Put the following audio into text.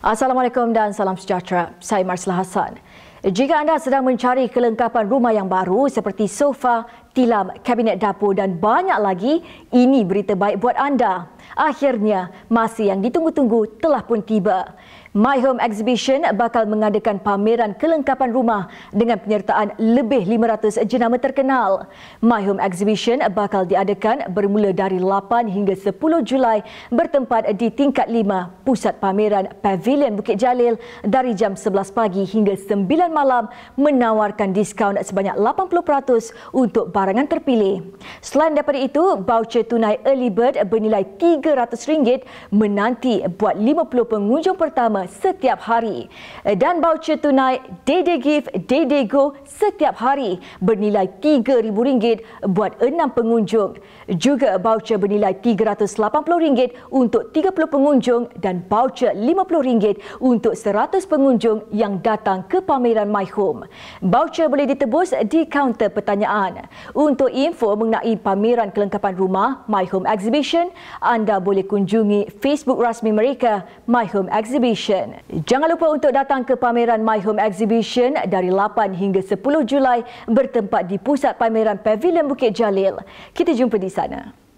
Assalamualaikum dan salam sejahtera. Saya Marsla Hassan. Jika anda sedang mencari kelengkapan rumah yang baru seperti sofa, tilam kabinet dapur dan banyak lagi, ini berita baik buat anda. Akhirnya, masa yang ditunggu-tunggu telah pun tiba. My Home Exhibition bakal mengadakan pameran kelengkapan rumah dengan penyertaan lebih 500 jenama terkenal. My Home Exhibition bakal diadakan bermula dari 8 hingga 10 Julai bertempat di tingkat 5 Pusat Pameran Pavilion Bukit Jalil dari jam 11 pagi hingga 9 malam menawarkan diskaun sebanyak 80% untuk barang barangan terpilih. Selain daripada itu, baucer tunai Early Bird bernilai RM300 menanti buat 50 pengunjung pertama setiap hari. Dan baucer tunai Day Day Gift Day Day Go setiap hari bernilai RM3,000 buat 6 pengunjung. Juga baucer bernilai RM380 untuk 30 pengunjung dan baucer RM50 untuk 100 pengunjung yang datang ke pameran My Home. Baucer boleh ditebus di kaunter pertanyaan. Untuk info mengenai pameran kelengkapan rumah My Home Exhibition, anda boleh kunjungi Facebook rasmi mereka My Home Exhibition. Jangan lupa untuk datang ke pameran My Home Exhibition dari 8 hingga 10 Julai bertempat di Pusat Pameran Pavilion Bukit Jalil. Kita jumpa di sana.